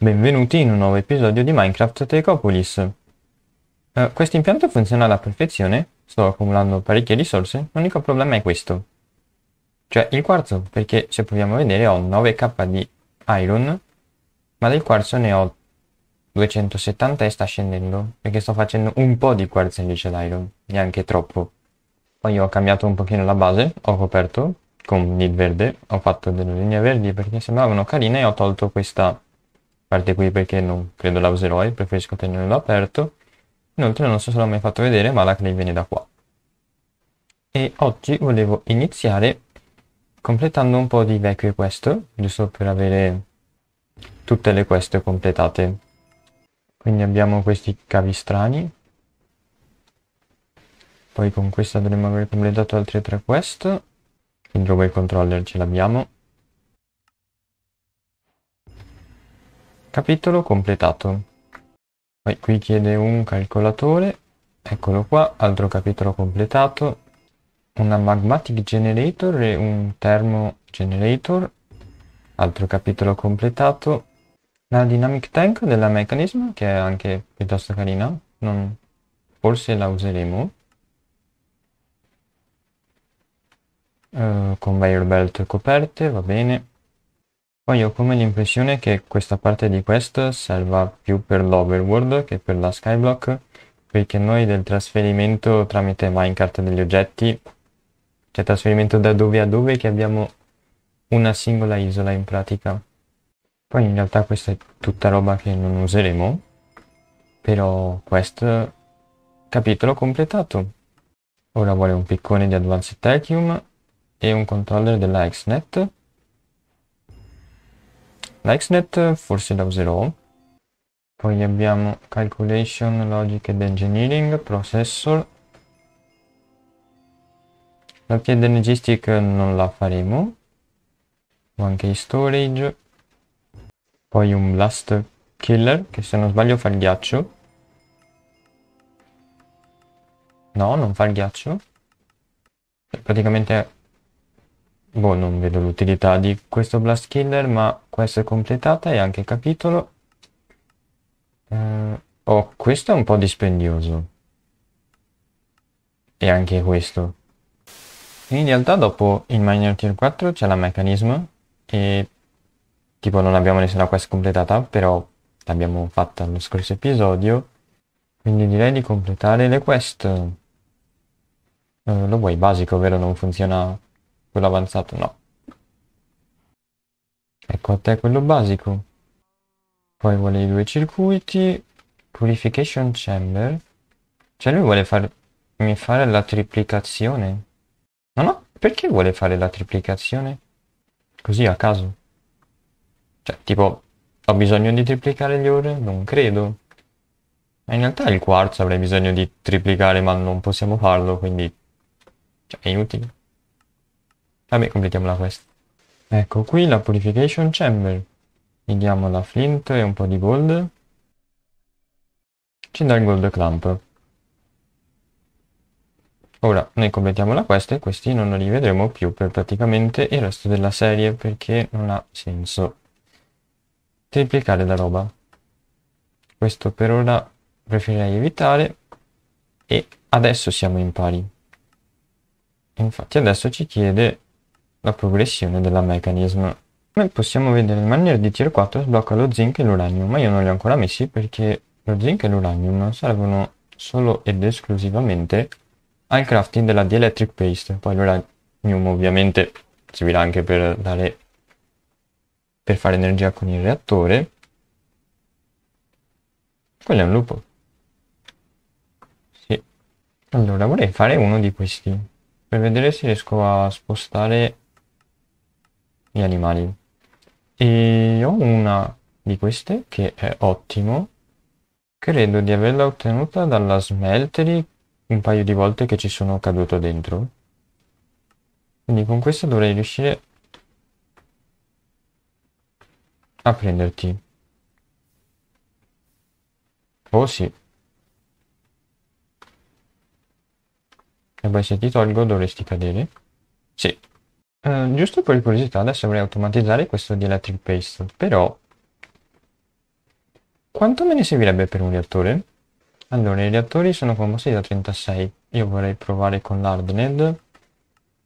Benvenuti in un nuovo episodio di Minecraft Tecopolis. Uh, questo impianto funziona alla perfezione, sto accumulando parecchie risorse, l'unico problema è questo. Cioè il quarzo, perché se proviamo a vedere ho 9k di iron, ma del quarzo ne ho 270 e sta scendendo, perché sto facendo un po' di quarzo invece d'iron, neanche troppo. Poi ho cambiato un pochino la base, ho coperto con il verde, ho fatto delle linee verdi perché sembravano carine e ho tolto questa parte qui perché non credo la userò e preferisco tenerlo aperto. Inoltre non so se l'ho mai fatto vedere, ma la clip viene da qua. E oggi volevo iniziare completando un po' di vecchie quest, giusto per avere tutte le quest completate. Quindi abbiamo questi cavi strani. Poi con questa dovremmo aver completato altre tre quest. Il global controller ce l'abbiamo. Capitolo completato. Poi qui chiede un calcolatore, eccolo qua, altro capitolo completato, una magmatic generator e un thermo generator, altro capitolo completato, la dynamic tank della mechanism che è anche piuttosto carina, non... forse la useremo. Uh, eh, conveyor belt coperte, va bene. Poi ho come l'impressione che questa parte di quest serva più per l'overworld che per la skyblock, perché noi del trasferimento tramite minecart degli oggetti, cioè trasferimento da dove a dove, che abbiamo una singola isola in pratica. Poi in realtà questa è tutta roba che non useremo, però quest capitolo completato. Ora vuole un piccone di Advanced Techium e un controller della Xnet Lexnet, eh, forse la userò. Poi abbiamo Calculation, Logic ed Engineering, Processor. La key Energistic non la faremo. O anche Storage. Poi un Blast Killer, che se non sbaglio fa il ghiaccio. No, non fa il ghiaccio. Praticamente Boh, non vedo l'utilità di questo Blast Killer, ma questa è completata e anche capitolo. Eh, oh, questo è un po' dispendioso. E anche questo. E in realtà dopo il Minor Tier 4 c'è la Mechanism e tipo non abbiamo nessuna quest completata, però l'abbiamo fatta nello scorso episodio. Quindi direi di completare le quest. Eh, lo vuoi basico, vero? Non funziona quello avanzato no. Ecco a te quello basico. Poi vuole i due circuiti, purification chamber. Cioè lui vuole farmi fare la triplicazione. No, no, perché vuole fare la triplicazione? Così a caso. Cioè, tipo, ho bisogno di triplicare gli ore? Non credo. Ma in realtà il quarzo avrei bisogno di triplicare, ma non possiamo farlo, quindi... Cioè, è inutile. Vabbè, completiamola questa. Ecco qui la Purification Chamber. Gli diamo la flint e un po' di gold. Ci dà il gold clamp. Ora, noi completiamola questa e questi non li vedremo più per praticamente il resto della serie perché non ha senso triplicare la roba. Questo per ora preferirei evitare e adesso siamo in pari. Infatti adesso ci chiede la progressione della mechanism. Come possiamo vedere il manier di tier 4 sblocca lo zinc e l'uranio, ma io non li ho ancora messi perché lo zinc e l'uranio servono solo ed esclusivamente al crafting della dielectric paste, poi l'uranium ovviamente servirà anche per dare per fare energia con il reattore. Quello è un lupo. Sì. Allora, vorrei fare uno di questi. Per vedere se riesco a spostare gli animali. E ho una di queste che è ottimo. Credo di averla ottenuta dalla smeltery un paio di volte che ci sono caduto dentro. Quindi con questa dovrei riuscire a prenderti. Oh sì. E poi se ti tolgo dovresti cadere. Sì. Eh, giusto per curiosità, adesso vorrei automatizzare questo di electric paste, però quanto me ne servirebbe per un reattore? Allora, i reattori sono composti da 36, io vorrei provare con l'Ardened,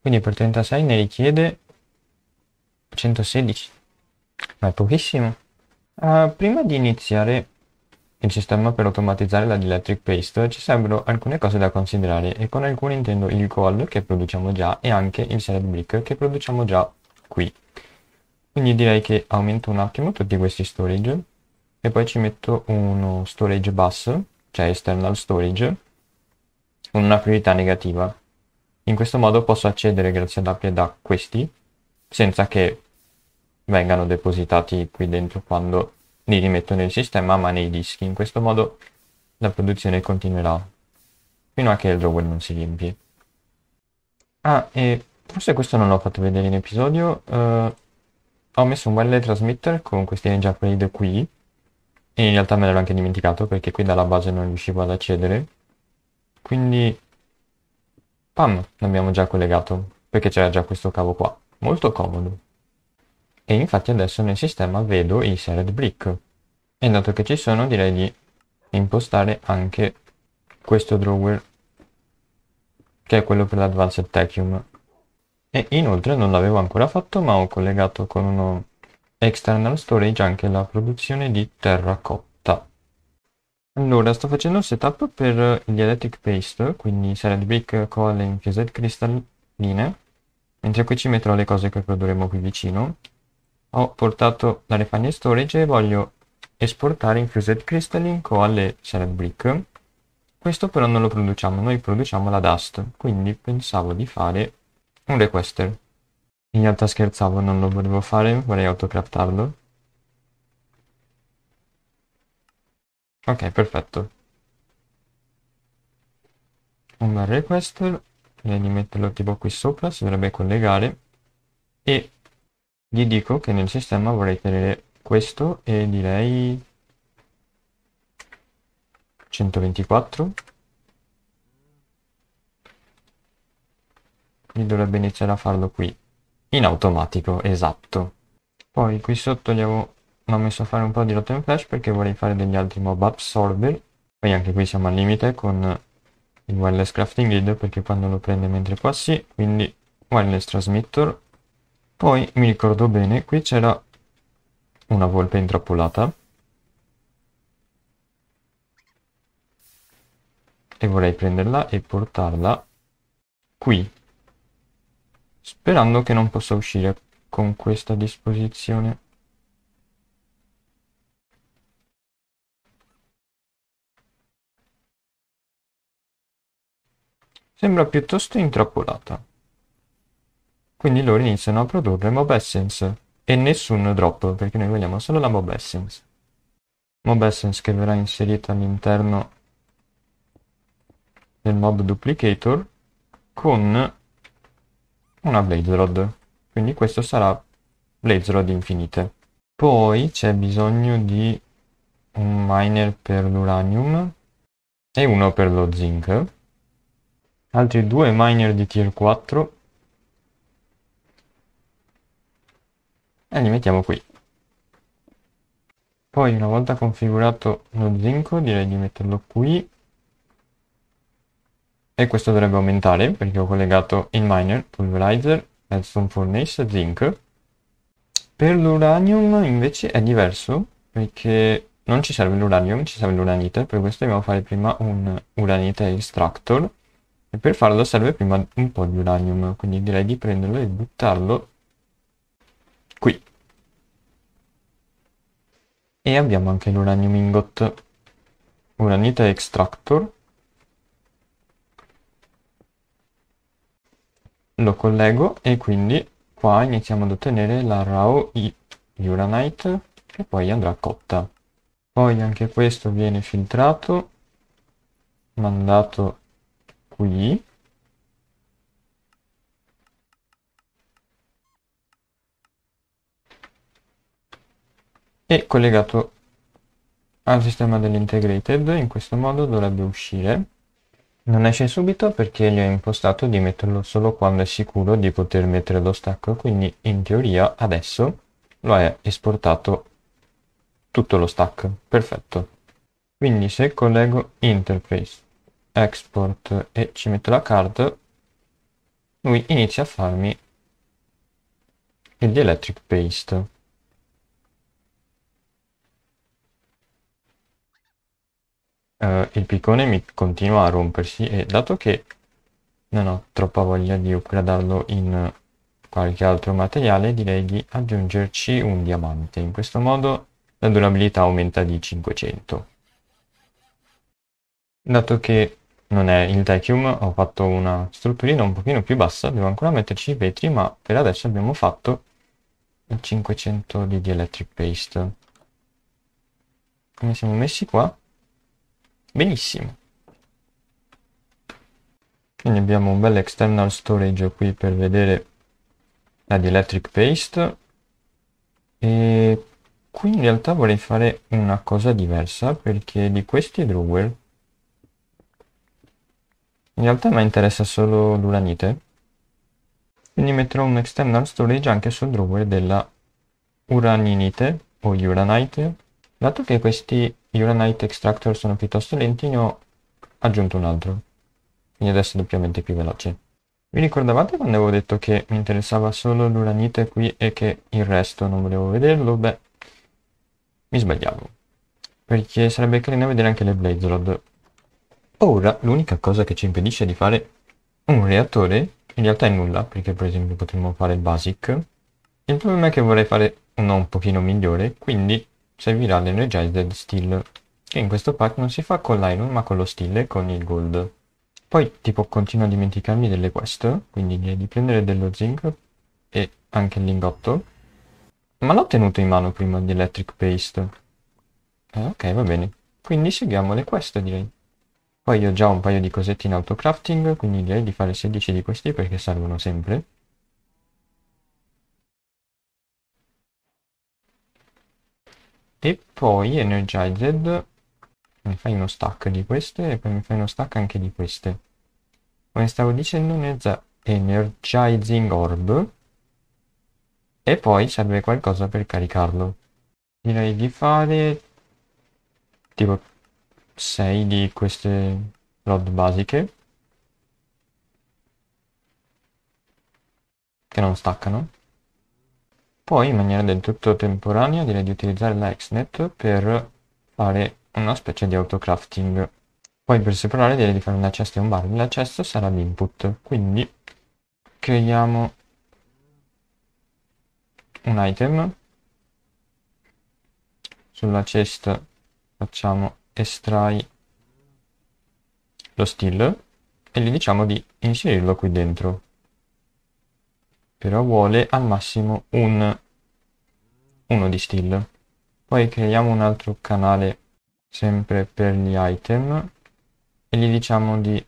quindi per 36 ne richiede 116, ma è pochissimo. Uh, prima di iniziare il sistema per automatizzare la dielectric paste ci sarebbero alcune cose da considerare e con alcune intendo il call che produciamo già e anche il salad brick che produciamo già qui. Quindi direi che aumento un attimo tutti questi storage e poi ci metto uno storage bus, cioè external storage, con una priorità negativa. In questo modo posso accedere grazie ad API da questi senza che vengano depositati qui dentro quando li rimetto nel sistema ma nei dischi. In questo modo la produzione continuerà fino a che il drawer non si riempie. Ah, e forse questo non l'ho fatto vedere in episodio. Uh, ho messo un wireless transmitter con questi range upgrade qui. E in realtà me l'ero anche dimenticato perché qui dalla base non riuscivo ad accedere. Quindi... Pam! L'abbiamo già collegato perché c'era già questo cavo qua. Molto comodo. E infatti adesso nel sistema vedo i shared brick. E dato che ci sono direi di impostare anche questo drawer che è quello per l'Advanced Techium. E inoltre non l'avevo ancora fatto ma ho collegato con uno external storage anche la produzione di terracotta. Allora, sto facendo un setup per gli electric paste, quindi salad brick, coal e inchiosed cristalline, mentre qui ci metterò le cose che produrremo qui vicino ho portato la Refine Storage e voglio esportare Infused Crystalline con le Shred Brick. Questo però non lo produciamo, noi produciamo la Dust, quindi pensavo di fare un requester. In realtà scherzavo, non lo volevo fare, vorrei autocraftarlo. Ok, perfetto. Un bel requester, direi di metterlo tipo qui sopra, si dovrebbe collegare. E gli dico che nel sistema vorrei tenere questo e direi 124 mi dovrebbe iniziare a farlo qui in automatico esatto poi qui sotto gli avevo ho messo a fare un po' di rotten in flash perché vorrei fare degli altri mob absorber poi anche qui siamo al limite con il wireless crafting grid perché quando lo prende mentre qua sì quindi wireless transmitter poi mi ricordo bene, qui c'era una volpe intrappolata. E vorrei prenderla e portarla qui. Sperando che non possa uscire con questa disposizione. Sembra piuttosto intrappolata. Quindi loro iniziano a produrre Mob Essence e nessun drop, perché noi vogliamo solo la Mob Essence. Mob Essence che verrà inserita all'interno del Mob Duplicator con una Blaze Rod. Quindi questo sarà Blaze Rod infinite. Poi c'è bisogno di un miner per l'uranium e uno per lo zinc. Altri due miner di tier 4 e li mettiamo qui poi una volta configurato lo zinco direi di metterlo qui e questo dovrebbe aumentare perché ho collegato il miner, pulverizer, redstone furnace, zinc per l'uranium invece è diverso perché non ci serve l'uranium, ci serve l'uranite, per questo dobbiamo fare prima un uranite extractor e per farlo serve prima un po' di uranium, quindi direi di prenderlo e buttarlo E abbiamo anche l'uranium ingot, uranite extractor. Lo collego e quindi qua iniziamo ad ottenere la raw uranite che poi andrà cotta. Poi anche questo viene filtrato, mandato qui e collegato al sistema dell'integrated in questo modo dovrebbe uscire non esce subito perché gli ho impostato di metterlo solo quando è sicuro di poter mettere lo stacco quindi in teoria adesso lo è esportato tutto lo stack perfetto quindi se collego interface export e ci metto la card lui inizia a farmi il dielectric paste uh, il piccone mi continua a rompersi e dato che non ho troppa voglia di upgradarlo in qualche altro materiale direi di aggiungerci un diamante in questo modo la durabilità aumenta di 500 dato che non è il Techium ho fatto una strutturina un pochino più bassa devo ancora metterci i vetri ma per adesso abbiamo fatto il 500 di dielectric paste come siamo messi qua Benissimo. Quindi abbiamo un bel external storage qui per vedere la di electric paste. E qui in realtà vorrei fare una cosa diversa perché di questi drawer in realtà mi interessa solo l'uranite. Quindi metterò un external storage anche sul drawer della uraninite o uranite Dato che questi Uranite Extractor sono piuttosto lenti, ne ho aggiunto un altro. Quindi adesso è doppiamente più veloce. Vi ricordavate quando avevo detto che mi interessava solo l'uranite qui e che il resto non volevo vederlo? Beh, mi sbagliavo. Perché sarebbe carino vedere anche le Blazelod. Ora, l'unica cosa che ci impedisce di fare un reattore, in realtà è nulla, perché per esempio potremmo fare il basic. Il problema è che vorrei fare uno un pochino migliore, quindi servirà l'Energized Steel, che in questo pack non si fa con l'Iron ma con lo Steel e con il Gold. Poi tipo continuo a dimenticarmi delle quest, quindi di prendere dello Zinc e anche il Lingotto. Ma l'ho tenuto in mano prima di Electric Paste. Eh, ok, va bene. Quindi seguiamo le quest direi. Poi ho già un paio di cosette in autocrafting, quindi direi di fare 16 di questi perché servono sempre. e poi energized mi fai uno stack di queste e poi mi fai uno stack anche di queste come stavo dicendo energizing orb e poi serve qualcosa per caricarlo direi di fare tipo 6 di queste rod basiche che non staccano poi in maniera del tutto temporanea direi di utilizzare la Xnet per fare una specie di autocrafting. Poi per separare direi di fare una cesta e un bar. La cesta sarà l'input, quindi creiamo un item. Sulla cesta facciamo estrai lo still e gli diciamo di inserirlo qui dentro però vuole al massimo un, uno di still. Poi creiamo un altro canale sempre per gli item e gli diciamo di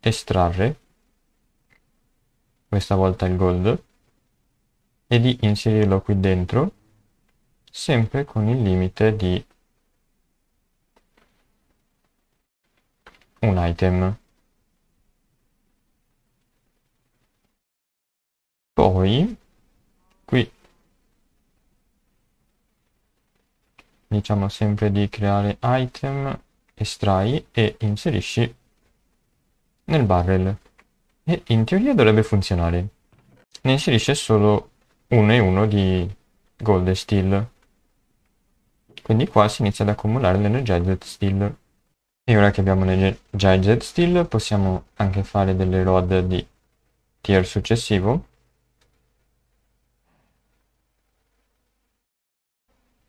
estrarre questa volta il gold e di inserirlo qui dentro sempre con il limite di un item poi qui diciamo sempre di creare item estrai e inserisci nel barrel e in teoria dovrebbe funzionare ne inserisce solo uno e uno di gold e steel quindi qua si inizia ad accumulare l'energia jet steel e ora che abbiamo l'energia jet steel possiamo anche fare delle rod di tier successivo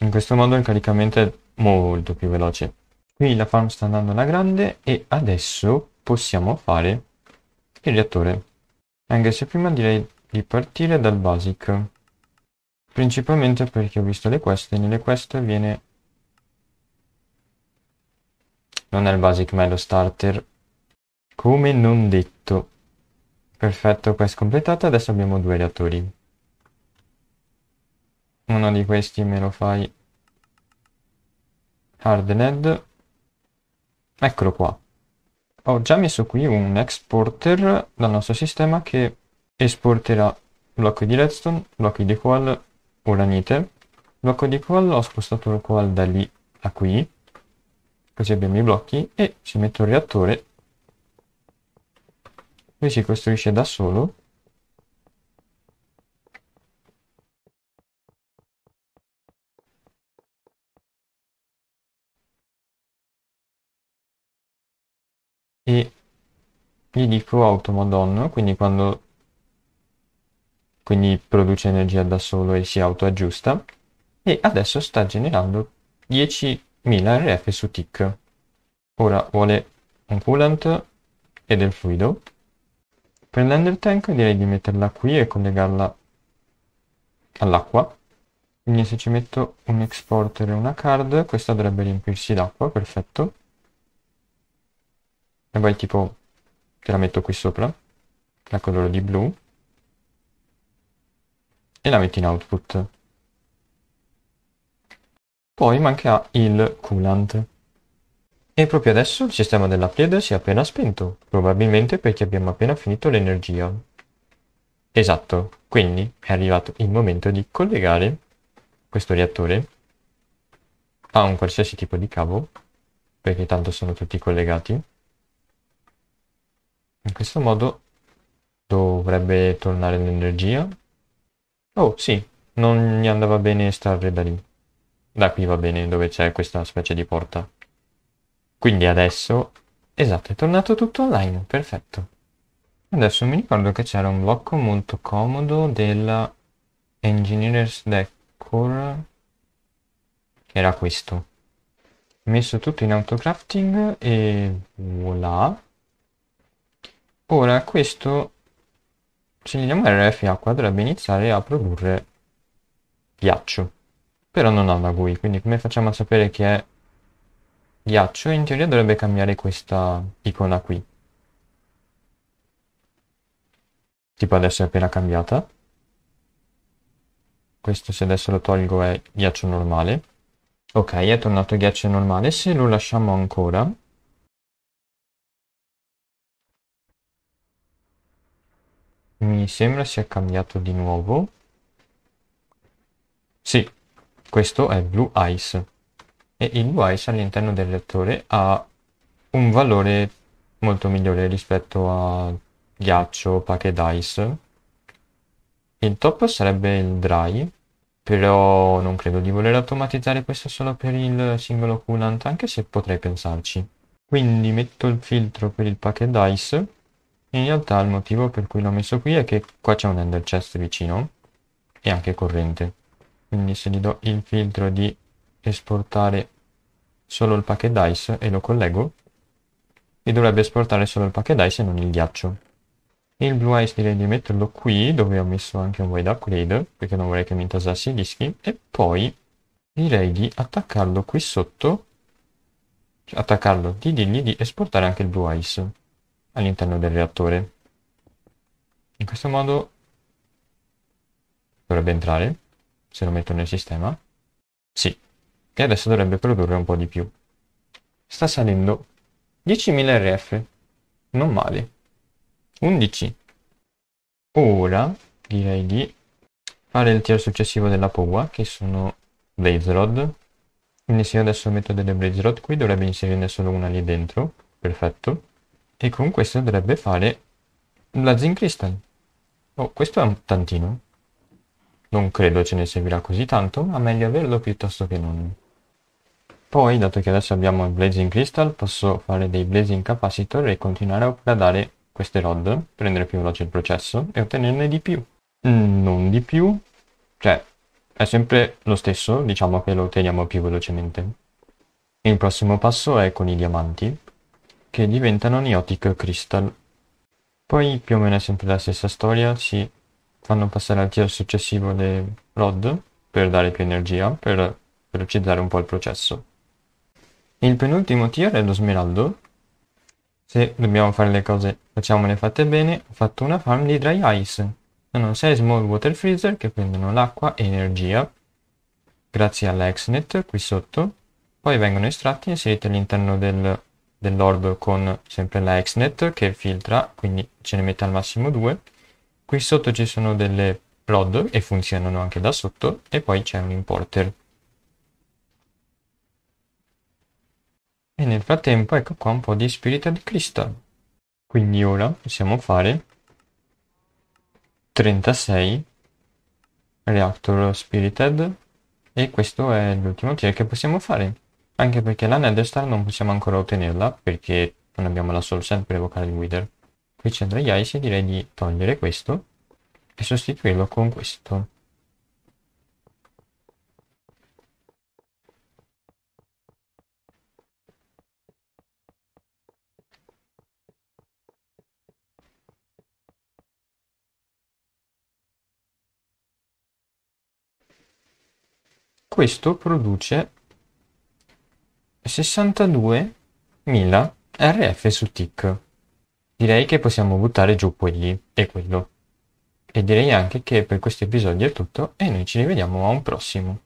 In questo modo il caricamento è molto più veloce. Qui la farm sta andando alla grande e adesso possiamo fare il reattore. Anche se prima direi di partire dal basic. Principalmente perché ho visto le quest e nelle quest viene... Non è il basic ma è lo starter. Come non detto. Perfetto, quest completata. Adesso abbiamo due reattori uno di questi me lo fai hardened eccolo qua ho già messo qui un exporter dal nostro sistema che esporterà blocco di redstone blocco di coal uranite blocco di coal ho spostato il coal da lì a qui così abbiamo i blocchi e ci metto il reattore lui si costruisce da solo gli dico automodon, quindi quando quindi produce energia da solo e si autoaggiusta, e adesso sta generando 10.000 RF su tick. Ora vuole un coolant e del fluido. Per l'ender tank direi di metterla qui e collegarla all'acqua. Quindi se ci metto un exporter e una card, questa dovrebbe riempirsi d'acqua, perfetto. E poi tipo che la metto qui sopra, la coloro di blu e la metto in output. Poi mancherà il coolant. E proprio adesso il sistema della plaid si è appena spento, probabilmente perché abbiamo appena finito l'energia. Esatto, quindi è arrivato il momento di collegare questo reattore a un qualsiasi tipo di cavo, perché tanto sono tutti collegati. In questo modo dovrebbe tornare l'energia. Oh sì, non gli andava bene estrarre da lì. Da qui va bene, dove c'è questa specie di porta. Quindi adesso... Esatto, è tornato tutto online, perfetto. Adesso mi ricordo che c'era un blocco molto comodo della Engineer's Decor, che era questo. Ho messo tutto in autocrafting e voilà. Ora questo, se gli diamo RF acqua, dovrebbe iniziare a produrre ghiaccio. Però non ha la GUI, quindi come facciamo a sapere che è ghiaccio? In teoria dovrebbe cambiare questa icona qui. Tipo adesso è appena cambiata. Questo se adesso lo tolgo è ghiaccio normale. Ok, è tornato ghiaccio normale. Se lo lasciamo ancora, Mi sembra sia cambiato di nuovo. Sì, questo è Blue Ice. E il Blue Ice all'interno del lettore ha un valore molto migliore rispetto a ghiaccio, packet ice. Il top sarebbe il dry, però non credo di voler automatizzare questo solo per il singolo coolant, anche se potrei pensarci. Quindi metto il filtro per il packet ice in realtà il motivo per cui l'ho messo qui è che qua c'è un ender chest vicino e anche corrente quindi se gli do il filtro di esportare solo il packet dice e lo collego e dovrebbe esportare solo il packet dice e non il ghiaccio il blue ice direi di metterlo qui dove ho messo anche un wide upgrade perché non vorrei che mi intasassi i dischi e poi direi di attaccarlo qui sotto cioè attaccarlo di dirgli di esportare anche il blue ice all'interno del reattore. In questo modo dovrebbe entrare, se lo metto nel sistema. Sì, e adesso dovrebbe produrre un po' di più. Sta salendo 10.000 RF, non male. 11. Ora direi di fare il tiro successivo della POWA, che sono blaze rod. Quindi se io adesso metto delle blaze rod qui, dovrebbe inserirne solo una lì dentro. Perfetto. E con questo dovrebbe fare la Zen Crystal. Oh, questo è un tantino. Non credo ce ne servirà così tanto, ma meglio averlo piuttosto che non. Poi, dato che adesso abbiamo il Blazing Crystal, posso fare dei Blazing Capacitor e continuare a upgradare queste rod, prendere più veloce il processo e ottenerne di più. Mm, non di più, cioè è sempre lo stesso, diciamo che lo otteniamo più velocemente. Il prossimo passo è con i diamanti, che diventano Neotic Crystal. Poi più o meno è sempre la stessa storia, si fanno passare al tier successivo le rod per dare più energia, per velocizzare un po' il processo. Il penultimo tier è lo smeraldo. Se dobbiamo fare le cose, facciamole fatte bene. Ho fatto una farm di dry ice. Sono 6 small water freezer che prendono l'acqua e energia grazie alla Exnet qui sotto. Poi vengono estratti e inseriti all'interno del dell'orb con sempre la XNET che filtra, quindi ce ne mette al massimo due. Qui sotto ci sono delle prod e funzionano anche da sotto e poi c'è un importer. E nel frattempo ecco qua un po' di spirited crystal. Quindi ora possiamo fare 36 reactor spirited e questo è l'ultimo tier che possiamo fare anche perché la Nether Star non possiamo ancora ottenerla perché non abbiamo la solution per evocare il wither qui c'è Dreyais e direi di togliere questo e sostituirlo con questo questo produce 62.000 RF su tick. Direi che possiamo buttare giù quelli e quello. E direi anche che per questo episodio è tutto e noi ci rivediamo a un prossimo.